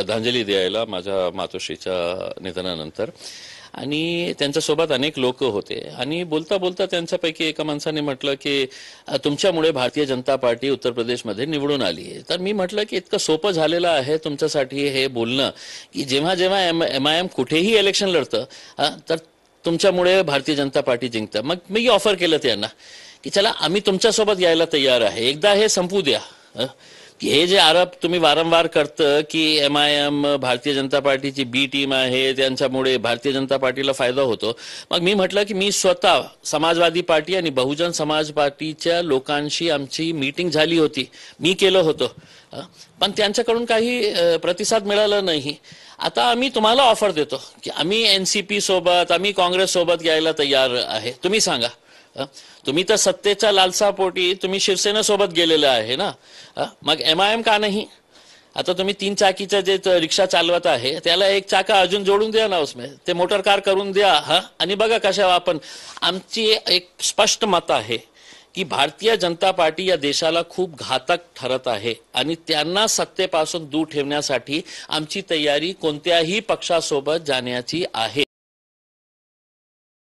श्रद्धांजली द्यायला माझ्या मातोश्रीच्या निधनानंतर आणि त्यांच्यासोबत अनेक लोक होते आणि बोलता बोलता त्यांच्यापैकी एका माणसाने म्हटलं की तुमच्यामुळे भारतीय जनता पार्टी उत्तर प्रदेशमध्ये निवडून आली आहे तर मी म्हटलं की इतकं सोपं झालेलं आहे तुमच्यासाठी हे बोलणं की जेव्हा जेव्हा एम एम आय एम कुठेही इलेक्शन लढतं तर तुमच्यामुळे भारतीय जनता पार्टी जिंकतं मग मी ऑफर केलं त्यांना की चला आम्ही तुमच्यासोबत यायला तयार आहे एकदा हे संपू द्या हे जे आरोप तुम्ही वारंवार करतं की एम आय एम भारतीय जनता पार्टीची बी टीम आहे त्यांच्यामुळे भारतीय जनता पार्टीला फायदा होतो मग मी म्हटलं की मी स्वतः समाजवादी पार्टी आणि बहुजन समाज पार्टीच्या लोकांशी आमची मीटिंग झाली होती मी केलं होतं पण त्यांच्याकडून काही प्रतिसाद मिळाला नाही आता आम्ही तुम्हाला ऑफर देतो की आम्ही एन सी पी सोबत आम्ही काँग्रेस सोबत यायला तयार आहे तुम्ही सांगा तुम्ही तर सत्तेच्या लालसापोटी तुम्ही सोबत गेलेलं आहे ना मग एम आय एम का नाही आता तुम्ही तीन चाकीचं जे रिक्षा चालवत आहे त्याला एक चाका अजून जोडून द्या ना उसमे ते मोटर कार करून द्या हा आणि बघा कशा आपण आमची एक स्पष्ट मत आहे की भारतीय जनता पार्टी या देशाला खूप घातक ठरत आहे आणि त्यांना सत्तेपासून दूर ठेवण्यासाठी आमची तयारी कोणत्याही पक्षासोबत जाण्याची आहे